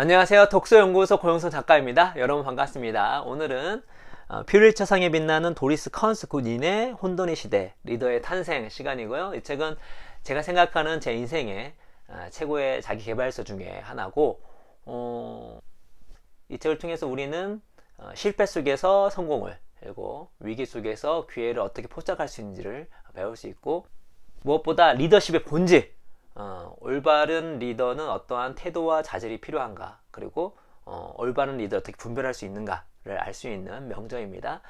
안녕하세요. 독서연구소 고용선 작가입니다. 여러분 반갑습니다. 오늘은 퓨리처상에 어, 빛나는 도리스 컨스 굿인의 혼돈의 시대, 리더의 탄생 시간이고요. 이 책은 제가 생각하는 제 인생의 어, 최고의 자기개발서 중에 하나고 어, 이 책을 통해서 우리는 어, 실패 속에서 성공을 그리고 위기 속에서 기회를 어떻게 포착할 수 있는지를 배울 수 있고 무엇보다 리더십의 본질 어, 올바른 리더는 어떠한 태도와 자질이 필요한가 그리고 어, 올바른 리더를 어떻게 분별할 수 있는가를 알 수 있는 명저입니다.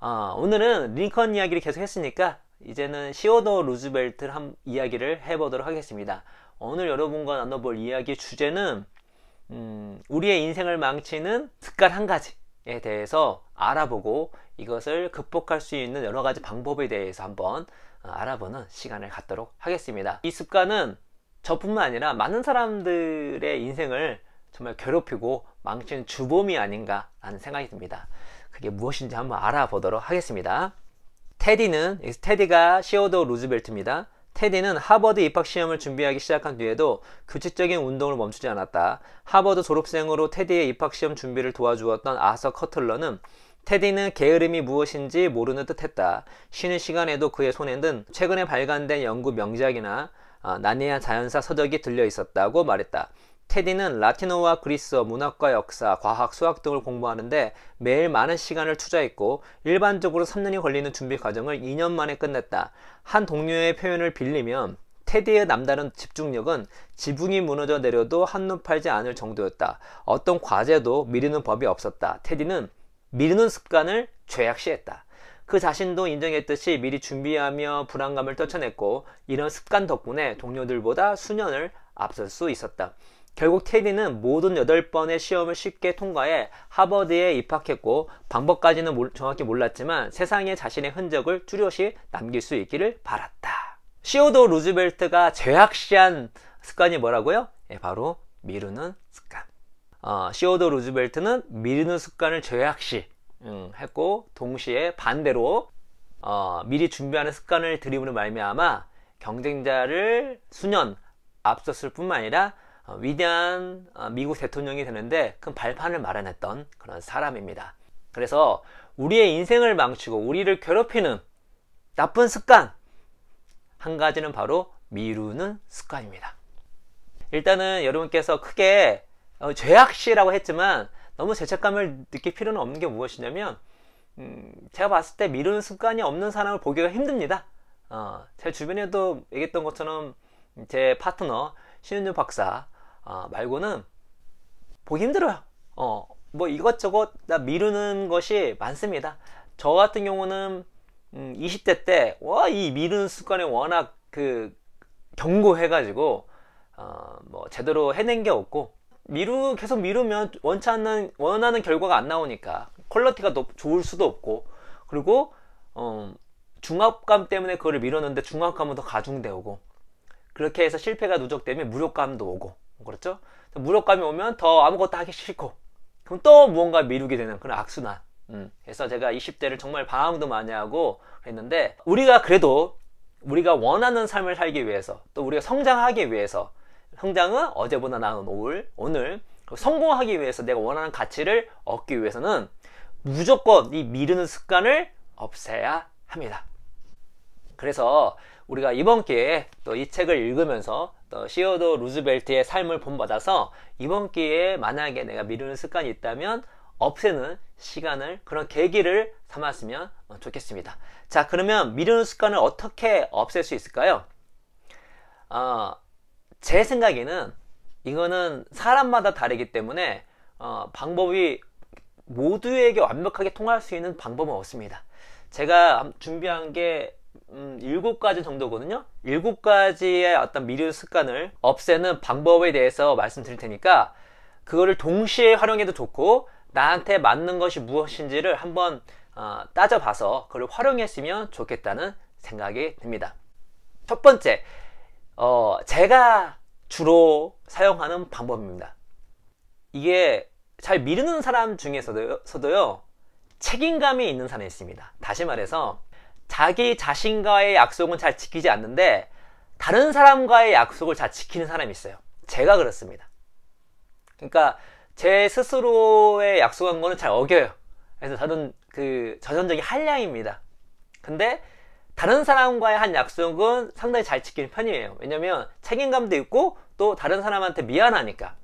어, 오늘은 링컨 이야기를 계속 했으니까 이제는 시오더 루즈벨트 한 이야기를 해보도록 하겠습니다. 오늘 여러분과 나눠볼 이야기 주제는 음, 우리의 인생을 망치는 습관 한 가지에 대해서 알아보고 이것을 극복할 수 있는 여러 가지 방법에 대해서 한번 어, 알아보는 시간을 갖도록 하겠습니다. 이 습관은 저뿐만 아니라 많은 사람들의 인생을 정말 괴롭히고 망치는 주범이 아닌가라는 생각이 듭니다. 그게 무엇인지 한번 알아보도록 하겠습니다. 테디는 테디가 시어도 루즈벨트입니다. 테디는 하버드 입학 시험을 준비하기 시작한 뒤에도 규칙적인 운동을 멈추지 않았다. 하버드 졸업생으로 테디의 입학 시험 준비를 도와주었던 아서 커틀러는 테디는 게으름이 무엇인지 모르는 듯했다. 쉬는 시간에도 그의 손에 는 최근에 발간된 연구 명작이나 아, 나니아 자연사 서적이 들려 있었다고 말했다. 테디는 라틴어와 그리스어, 문학과 역사, 과학, 수학 등을 공부하는데 매일 많은 시간을 투자했고 일반적으로 3년이 걸리는 준비 과정을 2년 만에 끝냈다. 한 동료의 표현을 빌리면 테디의 남다른 집중력은 지붕이 무너져 내려도 한눈 팔지 않을 정도였다. 어떤 과제도 미루는 법이 없었다. 테디는 미루는 습관을 죄악시했다. 그 자신도 인정했듯이 미리 준비하며 불안감을 떨쳐냈고 이런 습관 덕분에 동료들보다 수년을 앞설 수 있었다. 결국 테디는 모든 8번의 시험을 쉽게 통과해 하버드에 입학했고 방법까지는 몰, 정확히 몰랐지만 세상에 자신의 흔적을 뚜렷이 남길 수 있기를 바랐다. 시오도 루즈벨트가 죄악시한 습관이 뭐라고요? 예, 바로 미루는 습관. 어, 시오도 루즈벨트는 미루는 습관을 죄악시 음, 했고 동시에 반대로 어, 미리 준비하는 습관을 들이우는 말미암아 경쟁자를 수년 앞섰을 뿐만 아니라 어, 위대한 어, 미국 대통령이 되는데 큰 발판을 마련했던 그런 사람입니다. 그래서 우리의 인생을 망치고 우리를 괴롭히는 나쁜 습관 한 가지는 바로 미루는 습관입니다. 일단은 여러분께서 크게 어, 죄악시라고 했지만 너무 죄책감을 느낄 필요는 없는 게 무엇이냐면 음, 제가 봤을 때 미루는 습관이 없는 사람을 보기가 힘듭니다. 어, 제 주변에도 얘기했던 것처럼 제 파트너 신윤주 박사 어, 말고는 보기 힘들어요. 어, 뭐 이것저것 나 미루는 것이 많습니다. 저 같은 경우는 음, 20대 때, 와, 이 미루는 습관에 워낙 그 경고해가지고, 어, 뭐 제대로 해낸 게 없고, 미루 계속 미루면 원치 않는 원하는 결과가 안 나오니까 퀄러티가 높, 좋을 수도 없고 그리고 어, 중압감 때문에 그거를 미뤘는데 중압감은 더 가중되고 그렇게 해서 실패가 누적되면 무력감도 오고 그렇죠? 무력감이 오면 더 아무것도 하기 싫고 그럼 또 무언가 미루게 되는 그런 악순환 음, 그래서 제가 20대를 정말 방황도 많이 하고 했는데 우리가 그래도 우리가 원하는 삶을 살기 위해서 또 우리가 성장하기 위해서 성장은 어제보다 나은 오늘, 오늘 성공하기 위해서 내가 원하는 가치를 얻기 위해서는 무조건 이 미루는 습관을 없애야 합니다. 그래서 우리가 이번 기회에 또 이 책을 읽으면서 또 시어도 루즈벨트의 삶을 본받아서 이번 기회에 만약에 내가 미루는 습관이 있다면 없애는 시간을 그런 계기를 삼았으면 좋겠습니다. 자 그러면 미루는 습관을 어떻게 없앨 수 있을까요? 어, 제 생각에는 이거는 사람마다 다르기 때문에 어, 방법이 모두에게 완벽하게 통할 수 있는 방법은 없습니다. 제가 준비한 게 음, 7가지 정도거든요. 7가지의 어떤 미디 습관을 없애는 방법에 대해서 말씀드릴 테니까 그거를 동시에 활용해도 좋고 나한테 맞는 것이 무엇인지를 한번 어, 따져봐서 그걸 활용했으면 좋겠다는 생각이 듭니다. 첫 번째, 어, 제가 주로 사용하는 방법입니다. 이게 잘 미루는 사람 중에서도요, 책임감이 있는 사람이 있습니다. 다시 말해서 자기 자신과의 약속은 잘 지키지 않는데 다른 사람과의 약속을 잘 지키는 사람이 있어요. 제가 그렇습니다. 그러니까 제 스스로의 약속한 거는 잘 어겨요. 그래서 저는 그 전형적인 한량입니다. 근데 다른 사람과의 한 약속은 상당히 잘 지키는 편이에요. 왜냐면 책임감도 있고 또 다른 사람한테 미안하니까.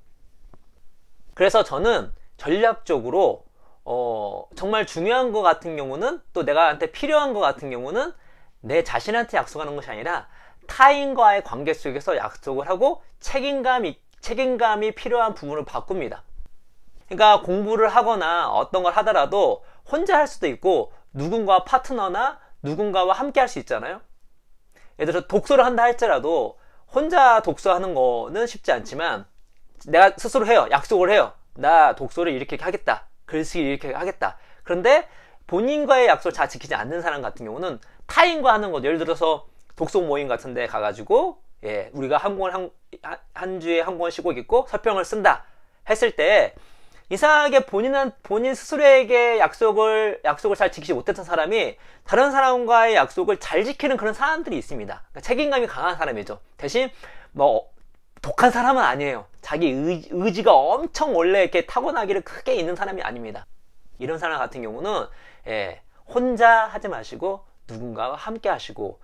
그래서 저는 전략적으로 어, 정말 중요한 것 같은 경우는 또 내가한테 필요한 것 같은 경우는 내 자신한테 약속하는 것이 아니라 타인과의 관계 속에서 약속을 하고 책임감이 책임감이 필요한 부분을 바꿉니다. 그러니까 공부를 하거나 어떤 걸 하더라도 혼자 할 수도 있고 누군가 파트너나 누군가와 함께 할 수 있잖아요. 예를 들어서 독서를 한다 할지라도 혼자 독서하는 거는 쉽지 않지만 내가 스스로 해요. 약속을 해요. 나 독서를 이렇게 하겠다. 글쓰기 이렇게 하겠다. 그런데 본인과의 약속을 잘 지키지 않는 사람 같은 경우는 타인과 하는 것 예를 들어서 독서 모임 같은 데 가가지고 예, 우리가 한, 권, 한, 한 주에 한권 쉬고 있고 서평을 쓴다 했을 때 이상하게 본인은 본인 스스로에게 약속을 약속을 잘 지키지 못했던 사람이 다른 사람과의 약속을 잘 지키는 그런 사람들이 있습니다. 그러니까 책임감이 강한 사람이죠. 대신 뭐 독한 사람은 아니에요. 자기 의, 의지가 엄청 원래 이렇게 타고나기를 크게 있는 사람이 아닙니다. 이런 사람 같은 경우는 예, 혼자 하지 마시고 누군가와 함께 하시고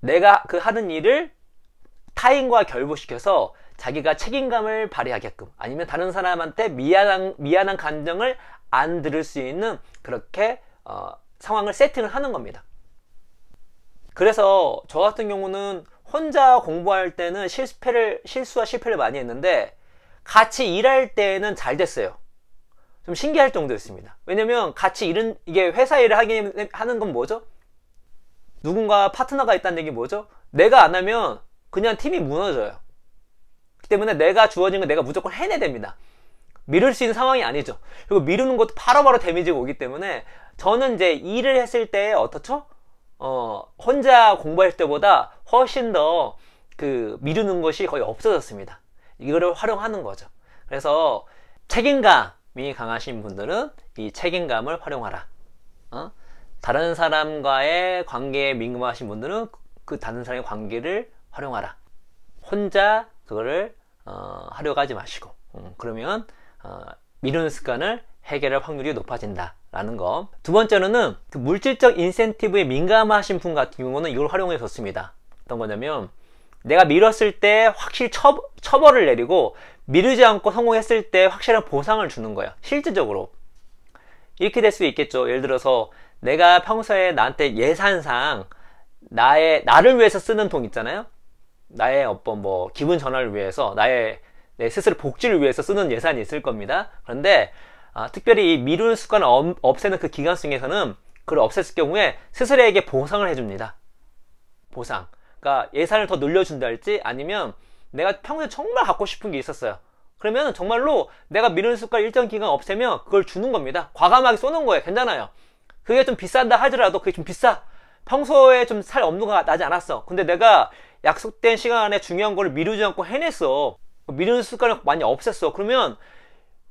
내가 그 하는 일을 타인과 결부시켜서 자기가 책임감을 발휘하게끔 아니면 다른 사람한테 미안한, 미안한 감정을 안 들을 수 있는 그렇게 어, 상황을 세팅을 하는 겁니다. 그래서 저 같은 경우는 혼자 공부할 때는 실패를, 실수와 실패를 많이 했는데 같이 일할 때는 잘 됐어요. 좀 신기할 정도였습니다. 왜냐면 같이 일은, 이게 회사 일을 하긴, 하는 건 뭐죠? 누군가 파트너가 있다는 얘기 뭐죠? 내가 안 하면 그냥 팀이 무너져요. 때문에 내가 주어진 건 내가 무조건 해내 야 됩니다. 미룰 수 있는 상황이 아니죠. 그리고 미루는 것도 바로바로 바로 데미지가 오기 때문에 저는 이제 일을 했을 때 어떻죠? 어, 혼자 공부할 때보다 훨씬 더 그 미루는 것이 거의 없어졌습니다. 이거를 활용하는 거죠. 그래서 책임감이 강하신 분들은 이 책임감을 활용하라. 어? 다른 사람과의 관계에 민감하신 분들은 그 다른 사람의 관계를 활용하라. 혼자 그거를 어, 하려고 하지 마시고 음, 그러면 어, 미루는 습관을 해결할 확률이 높아진다라는 거. 두 번째로는 그 물질적 인센티브에 민감하신 분 같은 경우는 이걸 활용해 줬습니다. 어떤 거냐면 내가 미뤘을 때 확실히 처, 처벌을 내리고 미루지 않고 성공했을 때 확실한 보상을 주는 거야. 실질적으로. 이렇게 될 수 있겠죠. 예를 들어서 내가 평소에 나한테 예산상 나의 나를 위해서 쓰는 돈 있잖아요. 나의 어떤 뭐 기분 전환을 위해서 나의 내 스스로 복지를 위해서 쓰는 예산이 있을 겁니다. 그런데 아, 특별히 미룰 습관을 엄, 없애는 그 기간 중에서는 그걸 없앴을 경우에 스스로에게 보상을 해줍니다. 보상. 그러니까 예산을 더 늘려준다 할지 아니면 내가 평소에 정말 갖고 싶은 게 있었어요. 그러면 정말로 내가 미룬 습관 일정 기간 없애면 그걸 주는 겁니다. 과감하게 쏘는 거예요. 괜찮아요. 그게 좀 비싼다 하더라도 그게 좀 비싸. 평소에 좀 살 엄두가 나지 않았어. 근데 내가 약속된 시간 안에 중요한 걸 미루지 않고 해냈어 미루는 습관을 많이 없앴어 그러면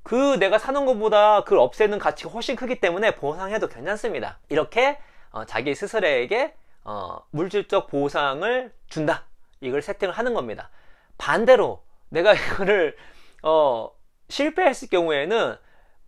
그 내가 사는 것보다 그걸 없애는 가치가 훨씬 크기 때문에 보상해도 괜찮습니다 이렇게 어, 자기 스스로에게 어, 물질적 보상을 준다 이걸 세팅을 하는 겁니다 반대로 내가 이거를 어, 실패했을 경우에는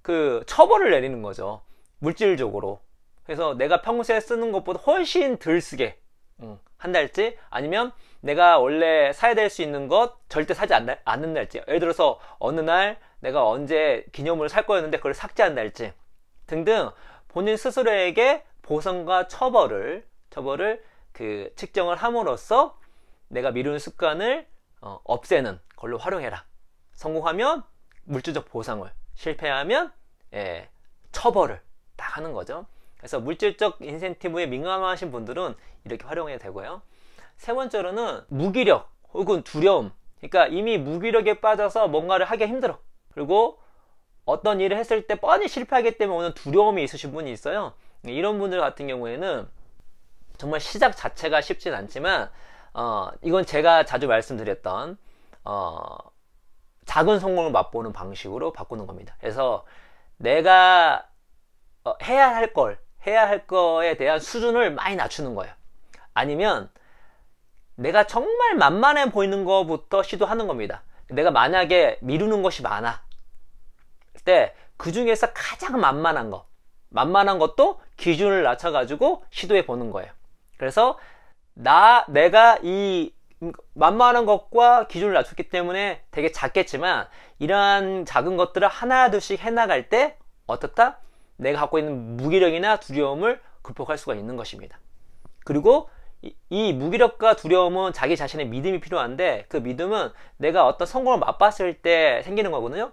그 처벌을 내리는 거죠 물질적으로 그래서 내가 평소에 쓰는 것보다 훨씬 덜 쓰게 음, 한달째 아니면 내가 원래 사야 될 수 있는 것 절대 사지 않는 날지 예를 들어서 어느 날 내가 언제 기념으로살 거였는데 그걸 삭제한 날지 등등 본인 스스로에게 보상과 처벌을 처벌을 그 측정을 함으로써 내가 미루는 습관을 어, 없애는 걸로 활용해라. 성공하면 물질적 보상을, 실패하면 예, 처벌을 딱 하는 거죠. 그래서 물질적 인센티브에 민감하신 분들은 이렇게 활용해도 되고요. 세 번째로는 무기력 혹은 두려움. 그러니까 이미 무기력에 빠져서 뭔가를 하기 힘들어. 그리고 어떤 일을 했을 때 뻔히 실패하기 때문에 오는 두려움이 있으신 분이 있어요. 이런 분들 같은 경우에는 정말 시작 자체가 쉽진 않지만, 어, 이건 제가 자주 말씀드렸던, 어, 작은 성공을 맛보는 방식으로 바꾸는 겁니다. 그래서 내가 어, 해야 할 걸, 해야 할 거에 대한 수준을 많이 낮추는 거예요. 아니면 내가 정말 만만해 보이는 것부터 시도하는 겁니다. 내가 만약에 미루는 것이 많아. 때그 중에서 가장 만만한 것. 만만한 것도 기준을 낮춰가지고 시도해 보는 거예요. 그래서 나, 내가 이 만만한 것과 기준을 낮췄기 때문에 되게 작겠지만 이러한 작은 것들을 하나둘씩 해나갈 때 어떻다? 내가 갖고 있는 무기력이나 두려움을 극복할 수가 있는 것입니다. 그리고 이, 무기력과 두려움은 자기 자신의 믿음이 필요한데 그 믿음은 내가 어떤 성공을 맛봤을 때 생기는 거거든요.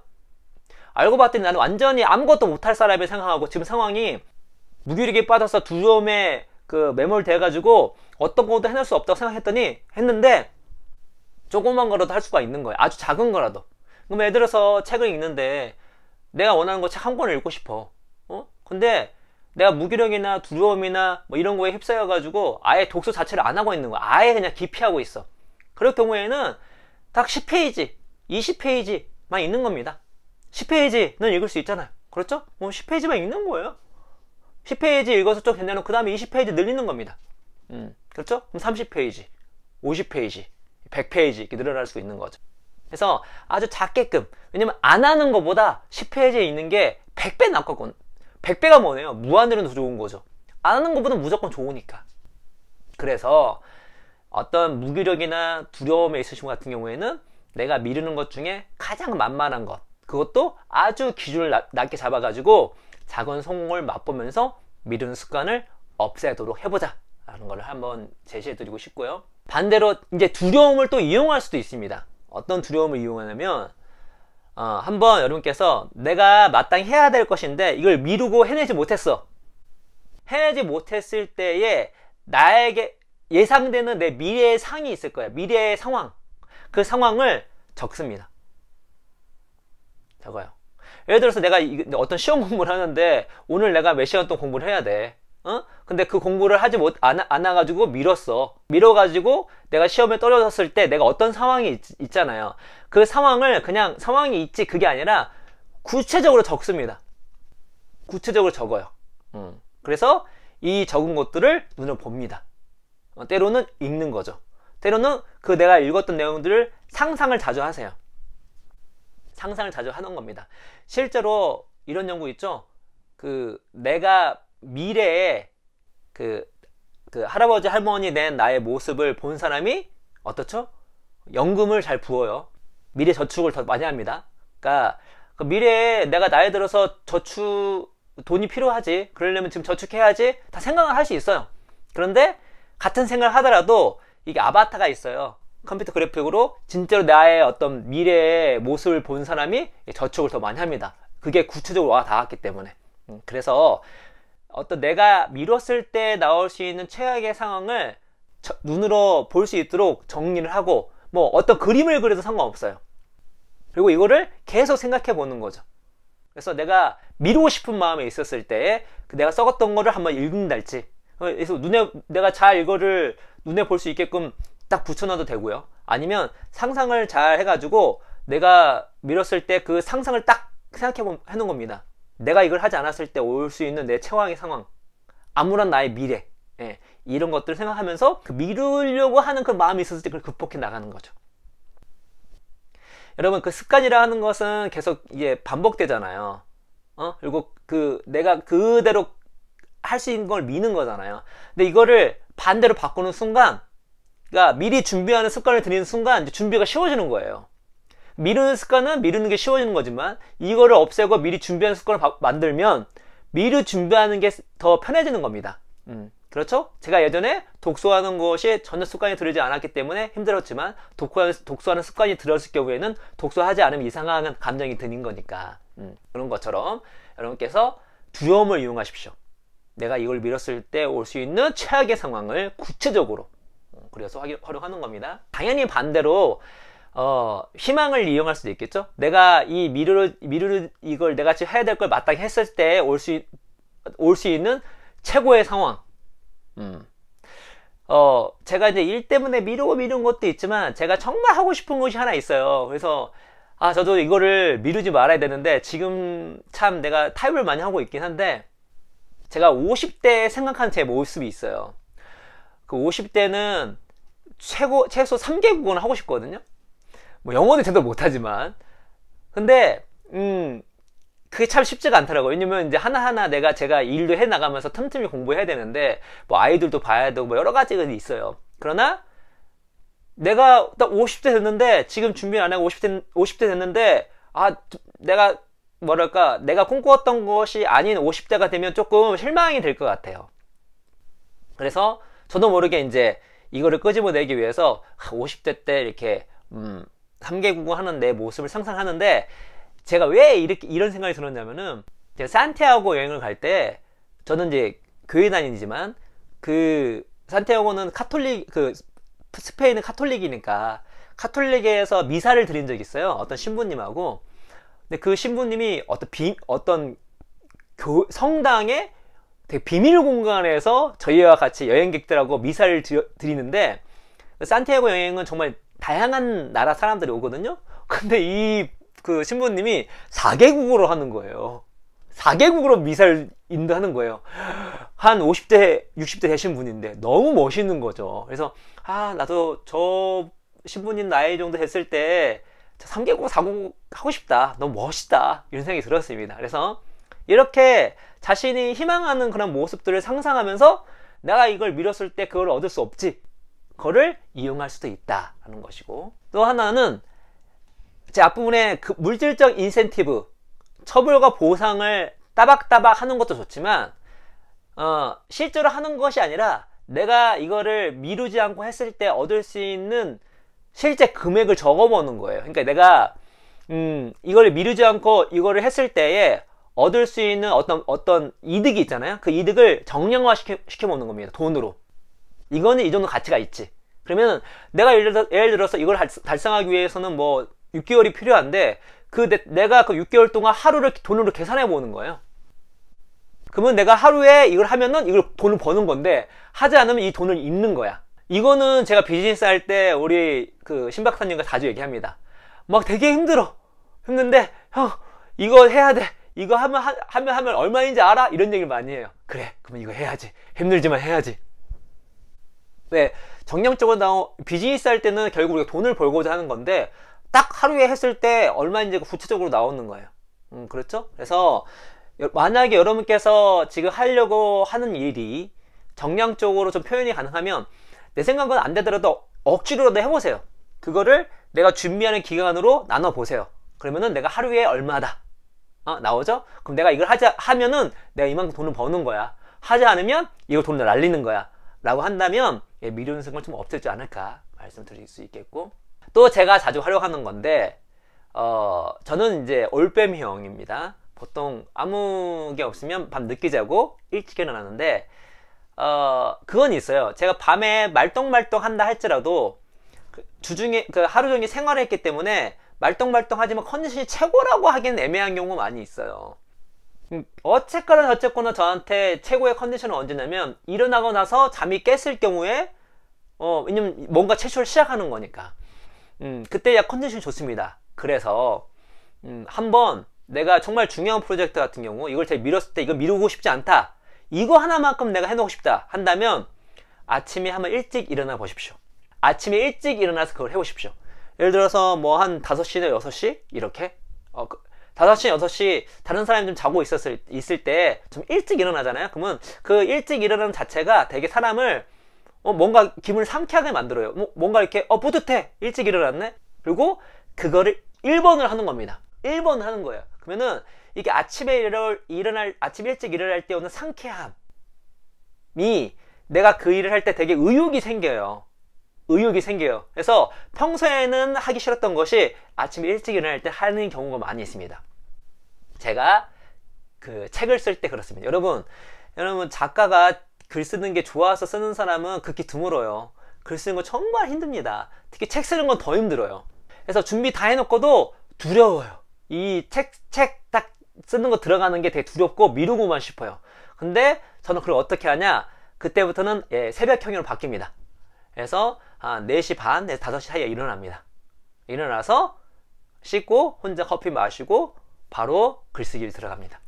알고 봤더니 나는 완전히 아무것도 못할 사람이 생각하고 지금 상황이 무기력에 빠져서 두려움에 그 매몰돼가지고 어떤 것도 해낼 수 없다고 생각했더니 했는데 조금만 거라도 할 수가 있는 거예요. 아주 작은 거라도. 그럼 예를 들어서 책을 읽는데 내가 원하는 거 책 한 권을 읽고 싶어. 어? 근데 내가 무기력이나 두려움이나 뭐 이런 거에 휩싸여가지고 아예 독서 자체를 안 하고 있는 거야. 아예 그냥 기피하고 있어. 그럴 경우에는 딱 10페이지, 20페이지만 있는 겁니다. 10페이지는 읽을 수 있잖아요. 그렇죠? 뭐 10페이지만 읽는 거예요. 10페이지 읽어서 좀 된다면 그 다음에 20페이지 늘리는 겁니다. 음, 그렇죠? 그럼 30페이지, 50페이지, 100페이지 이렇게 늘어날 수 있는 거죠. 그래서 아주 작게끔, 왜냐면 안 하는 것보다 10페이지에 있는 게 100배 낫거든, 100배가 뭐네요 무한대로는더 좋은 거죠 안 하는 것보다 무조건 좋으니까 그래서 어떤 무기력이나 두려움에 있으신 것 같은 경우에는 내가 미루는 것 중에 가장 만만한 것 그것도 아주 기준을 낮게 잡아가지고 작은 성공을 맛보면서 미루는 습관을 없애도록 해보자 라는 걸 한번 제시해 드리고 싶고요 반대로 이제 두려움을 또 이용할 수도 있습니다 어떤 두려움을 이용하냐면 어, 한번 여러분께서 내가 마땅히 해야 될 것인데 이걸 미루고 해내지 못했어. 해내지 못했을 때에 나에게 예상되는 내 미래의 상이 있을 거야. 미래의 상황. 그 상황을 적습니다. 적어요. 예를 들어서 내가 어떤 시험 공부를 하는데 오늘 내가 몇 시간 동안 공부를 해야 돼. 어? 근데 그 공부를 하지 못, 안, 안 해가지고 미뤘어. 미뤄가지고 내가 시험에 떨어졌을 때 내가 어떤 상황이 있, 잖아요 그 상황을 그냥 상황이 있지 그게 아니라 구체적으로 적습니다. 구체적으로 적어요. 음. 그래서 이 적은 것들을 눈으로 봅니다. 어, 때로는 읽는 거죠. 때로는 그 내가 읽었던 내용들을 상상을 자주 하세요. 상상을 자주 하는 겁니다. 실제로 이런 연구 있죠. 그 내가 미래에 그, 그 할아버지 할머니 낸 나의 모습을 본 사람이 어떻죠? 연금을 잘 부어요. 미래 저축을 더 많이 합니다. 그러니까 그 미래에 내가 나이 들어서 저축 돈이 필요하지. 그러려면 지금 저축해야지. 다 생각을 할 수 있어요. 그런데 같은 생각을 하더라도 이게 아바타가 있어요. 컴퓨터 그래픽으로 진짜로 나의 어떤 미래의 모습을 본 사람이 저축을 더 많이 합니다. 그게 구체적으로 와 닿았기 때문에. 음, 그래서 어떤 내가 미뤘을 때 나올 수 있는 최악의 상황을 눈으로 볼 수 있도록 정리를 하고 뭐 어떤 그림을 그려도 상관없어요. 그리고 이거를 계속 생각해 보는 거죠. 그래서 내가 미루고 싶은 마음에 있었을 때 그 내가 썩었던 거를 한번 읽는달지 그래서 눈에 내가 잘 이거를 눈에 볼 수 있게끔 딱 붙여놔도 되고요. 아니면 상상을 잘 해가지고 내가 밀었을 때 그 상상을 딱 생각해 해놓은 겁니다. 내가 이걸 하지 않았을 때 올 수 있는 내 최황의 상황, 아무런 나의 미래, 예, 이런 것들을 생각하면서 그 미루려고 하는 그 마음이 있었을 때 그걸 극복해 나가는 거죠. 여러분 그 습관이라는 것은 계속 이게 반복되잖아요. 어? 그리고 그 내가 그대로 할 수 있는 걸 미는 거잖아요. 근데 이거를 반대로 바꾸는 순간, 그러니까 미리 준비하는 습관을 들이는 순간 준비가 쉬워지는 거예요. 미루는 습관은 미루는 게 쉬워지는 거지만 이거를 없애고 미리 준비하는 습관을 바, 만들면 미리 준비하는 게 더 편해지는 겁니다. 음. 그렇죠? 제가 예전에 독서하는 것이 전혀 습관이 들지 않았기 때문에 힘들었지만 독서, 하는 습관이 들었을 경우에는 독서하지 않으면 이상한 감정이 드는 거니까 음, 그런 것처럼 여러분께서 두려움을 이용하십시오. 내가 이걸 밀었을 때 올 수 있는 최악의 상황을 구체적으로 음, 그래서 활용하는 겁니다. 당연히 반대로 어, 희망을 이용할 수도 있겠죠. 내가 이 미루를 미루를 이걸 내가 지금 해야 될 걸 마땅히 했을 때 올수 올수 올 수 있는 최고의 상황 음. 어, 제가 이제 일 때문에 미루고 미룬 것도 있지만 제가 정말 하고 싶은 것이 하나 있어요. 그래서 아, 저도 이거를 미루지 말아야 되는데 지금 참 내가 타협을 많이 하고 있긴 한데 제가 50대에 생각한 제 모습이 있어요. 그 50대는 최고 최소 3개국어는 하고 싶거든요. 뭐 영어는 제대로 못하지만 근데 음 그게 참 쉽지가 않더라고요. 왜냐면 이제 하나하나 내가 제가 일도 해 나가면서 틈틈이 공부해야 되는데 뭐 아이들도 봐야 되고 뭐 여러 가지가 있어요. 그러나 내가 딱 50대 됐는데 지금 준비 안 하고 50대 50대 됐는데 아 내가 뭐랄까 내가 꿈꾸었던 것이 아닌 50대가 되면 조금 실망이 될 것 같아요. 그래서 저도 모르게 이제 이거를 끄집어내기 위해서 50대 아, 때 이렇게 음 3개국어 하는 내 모습을 상상하는데 제가 왜 이렇게 이런 생각이 들었냐면은 제가 산티아고 여행을 갈 때 저는 이제 교회 다니지만 그 산티아고는 카톨릭 그 스페인은 카톨릭이니까 카톨릭에서 미사를 드린 적이 있어요. 어떤 신부님하고 근데 그 신부님이 어떤 비 어떤 교, 성당에 되게 비밀 공간에서 저희와 같이 여행객들하고 미사를 드리는데 산티아고 여행은 정말 다양한 나라 사람들이 오거든요. 근데 이그 신부님이 4개국으로 하는 거예요. 4개국으로 미사일 인도하는 거예요. 한 50대, 60대 되신 분인데 너무 멋있는 거죠. 그래서 아 나도 저 신부님 나이 정도 됐을 때 3개국, 4개국 하고 싶다. 너무 멋있다. 이런 생각이 들었습니다. 그래서 이렇게 자신이 희망하는 그런 모습들을 상상하면서 내가 이걸 밀었을 때 그걸 얻을 수 없지. 그거를 이용할 수도 있다라는 것이고 또 하나는 제 앞부분에 그 물질적 인센티브, 처벌과 보상을 따박따박 하는 것도 좋지만 어, 실제로 하는 것이 아니라 내가 이거를 미루지 않고 했을 때 얻을 수 있는 실제 금액을 적어보는 거예요. 그러니까 내가 음, 이걸 미루지 않고 이거를 했을 때에 얻을 수 있는 어떤 어떤 이득이 있잖아요. 그 이득을 정량화 시켜, 시켜 먹는 겁니다. 돈으로. 이거는 이 정도 가치가 있지. 그러면 내가 예를, 들어서 이걸 달성하기 위해서는 뭐 6개월이 필요한데 그 내, 가그 6개월 동안 하루를 돈으로 계산해 보는 거예요. 그러면 내가 하루에 이걸 하면은 이걸 돈을 버는 건데 하지 않으면 이 돈을 잃는 거야. 이거는 제가 비즈니스 할 때 우리 그 신박사님과 자주 얘기합니다. 막 되게 힘들어. 힘든데 형 이거 해야 돼. 이거 하면 하, 하면 하면 얼마인지 알아? 이런 얘기를 많이 해요. 그래. 그럼 이거 해야지. 힘들지만 해야지. 네, 정량적으로 나온 비즈니스 할 때는 결국 우리가 돈을 벌고자 하는 건데 딱 하루에 했을 때 얼마인지 구체적으로 나오는 거예요. 음, 그렇죠? 그래서 만약에 여러분께서 지금 하려고 하는 일이 정량적으로 좀 표현이 가능하면 내 생각은 안 되더라도 억지로라도 해보세요. 그거를 내가 준비하는 기간으로 나눠보세요. 그러면은 내가 하루에 얼마다. 어, 나오죠? 그럼 내가 이걸 하자, 하면은 내가 이만큼 돈을 버는 거야. 하지 않으면 이거 돈을 날리는 거야. 라고 한다면 예, 미련성을 좀 없애지 않을까 말씀드릴 수 있겠고. 또 제가 자주 활용하는 건데 어, 저는 이제 올빼미형입니다. 보통 아무 게 없으면 밤 늦게 자고 일찍 일어나는데 어, 그건 있어요. 제가 밤에 말똥말똥 한다 할지라도 그 주중에 그 하루 종일 생활을 했기 때문에 말똥말똥 하지만 컨디션이 최고라고 하기엔 애매한 경우가 많이 있어요. 음, 어쨌거나 어쨌거나 저한테 최고의 컨디션은 언제냐면 일어나고 나서 잠이 깼을 경우에 어 왜냐면 뭔가 최초를 시작하는 거니까 음, 그때약 컨디션이 좋습니다. 그래서 음, 한번 내가 정말 중요한 프로젝트 같은 경우 이걸 제가 미뤘을 때 이거 미루고 싶지 않다. 이거 하나만큼 내가 해놓고 싶다 한다면 아침에 한번 일찍 일어나 보십시오. 아침에 일찍 일어나서 그걸 해보십시오. 예를 들어서 뭐 한 5시나 6시 이렇게 어, 5시, 그 6시 다른 사람이 좀 자고 있었을, 있을 때 좀 일찍 일어나잖아요. 그러면 그 일찍 일어나는 자체가 되게 사람을 어, 뭔가 기분을 상쾌하게 만들어요. 뭐, 뭔가 이렇게 어 뿌듯해. 일찍 일어났네. 그리고 그거를 1번을 하는 겁니다. 1번을 하는 거예요. 그러면은 이게 아침에 일어, 일어날 아침 일찍 일어날 때 오는 상쾌함이 내가 그 일을 할 때 되게 의욕이 생겨요. 의욕이 생겨요. 그래서 평소에는 하기 싫었던 것이 아침에 일찍 일어날 때 하는 경우가 많이 있습니다. 제가 그 책을 쓸 때 그렇습니다. 여러분, 여러분 작가가 글 쓰는 게 좋아서 쓰는 사람은 극히 드물어요. 글 쓰는 거 정말 힘듭니다. 특히 책 쓰는 건 더 힘들어요. 그래서 준비 다 해놓고도 두려워요. 이 책, 책 딱 쓰는 거 들어가는 게 되게 두렵고 미루고만 싶어요. 근데 저는 그걸 어떻게 하냐? 그때부터는 예, 새벽형으로 바뀝니다. 그래서 한 4시 반, 5시 사이에 일어납니다. 일어나서 씻고 혼자 커피 마시고 바로 글쓰기를 들어갑니다.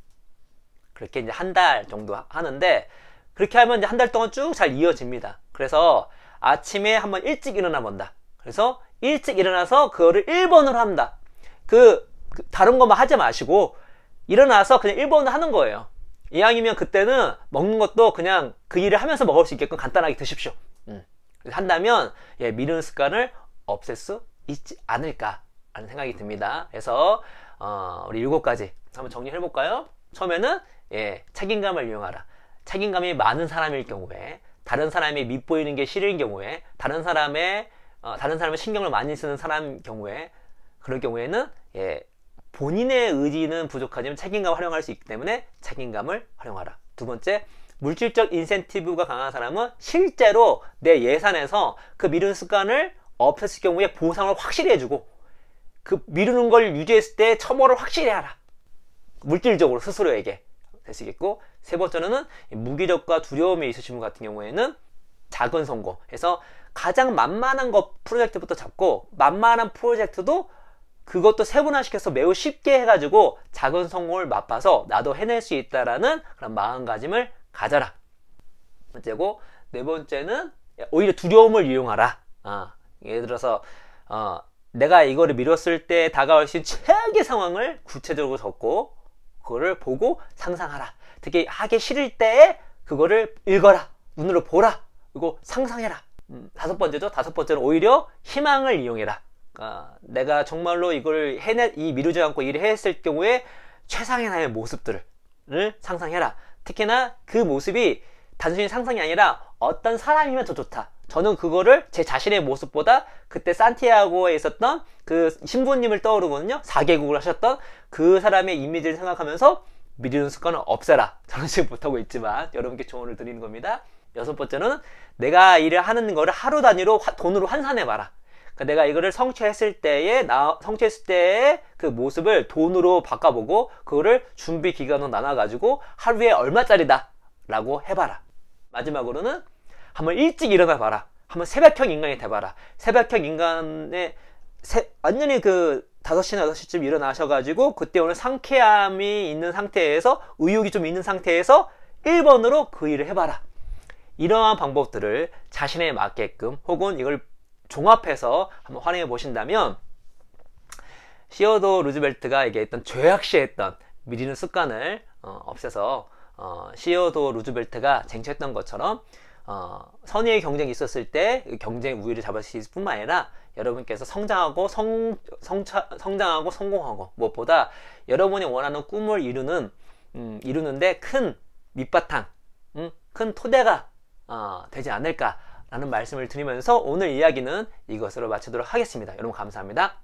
그렇게 이제 한 달 정도 하는데 그렇게 하면 한 달 동안 쭉 잘 이어집니다. 그래서 아침에 한번 일찍 일어나 본다. 그래서 일찍 일어나서 그거를 1번으로 한다. 그, 그 다른 것만 하지 마시고 일어나서 그냥 1번을 하는 거예요. 이왕이면 그때는 먹는 것도 그냥 그 일을 하면서 먹을 수 있게끔 간단하게 드십시오. 음. 한다면 예, 미루는 습관을 없앨 수 있지 않을까라는 생각이 듭니다. 그래서 어, 우리 일곱 가지 한번 정리해 볼까요? 처음에는 예, 책임감을 이용하라. 책임감이 많은 사람일 경우에 다른 사람이 밉보이는게 싫은 경우에 다른 사람의 어, 다른 사람의 신경을 많이 쓰는 사람 경우에 그럴 경우에는 예, 본인의 의지는 부족하지만 책임감을 활용할 수 있기 때문에 책임감을 활용하라. 두 번째, 물질적 인센티브가 강한 사람은 실제로 내 예산에서 그미룬 습관을 없앴을 경우에 보상을 확실히 해주고 그 미루는 걸 유지했을 때 처벌을 확실히 하라. 물질적으로 스스로에게. 되시겠고 세 번째로는 무기력과 두려움이 있으신 분 같은 경우에는 작은 성공 해서 가장 만만한 것 프로젝트부터 잡고 만만한 프로젝트도 그것도 세분화시켜서 매우 쉽게 해가지고 작은 성공을 맛봐서 나도 해낼 수 있다라는 그런 마음가짐을 가져라 번째고 네 번째는 오히려 두려움을 이용하라 어, 예를 들어서 어, 내가 이거를 미뤘을 때 다가올 수 있는 최악의 상황을 구체적으로 적고 그거를 보고 상상하라. 되게 하기 싫을 때 그거를 읽어라. 눈으로 보라. 그리고 상상해라. 음, 다섯 번째죠. 다섯 번째는 오히려 희망을 이용해라. 아, 내가 정말로 이걸 해내, 이 미루지 않고 일을 했을 경우에 최상의 나의 모습들을 상상해라. 특히나 그 모습이 단순히 상상이 아니라 어떤 사람이면 더 좋다. 저는 그거를 제 자신의 모습보다 그때 산티아고에 있었던 그 신부님을 떠오르거든요. 4개국을 하셨던 그 사람의 이미지를 생각하면서 미리는 습관은 없애라. 저는 지금 못하고 있지만 여러분께 조언을 드리는 겁니다. 여섯 번째는 내가 일을 하는 거를 하루 단위로 화, 돈으로 환산해봐라. 그러니까 내가 이거를 성취했을 때의 나, 성취했을 때의 그 모습을 돈으로 바꿔보고 그거를 준비 기간으로 나눠가지고 하루에 얼마짜리다 라고 해봐라. 마지막으로는 한번 일찍 일어나 봐라. 한번 새벽형 인간이 돼봐라. 새벽형 인간의 새, 완전히 그 5시나 6시쯤 일어나셔가지고 그때 오늘 상쾌함이 있는 상태에서 의욕이 좀 있는 상태에서 1번으로 그 일을 해봐라. 이러한 방법들을 자신에 맞게끔 혹은 이걸 종합해서 한번 활용해 보신다면 시어도 루즈벨트가 얘기했던 죄악시했던 미리는 습관을 어, 없애서 어, 시어도 e 루즈벨트가 쟁취했던 것처럼 어, 선의의 경쟁이 있었을 때 그 경쟁 우위를 잡으실 뿐만 아니라 여러분께서 성장하고 성, 성차, 성장하고 성공하고 무엇보다 여러분이 원하는 꿈을 이루는 음, 이루는데 큰 밑바탕, 음, 큰 토대가 어, 되지 않을까라는 말씀을 드리면서 오늘 이야기는 이것으로 마치도록 하겠습니다. 여러분 감사합니다.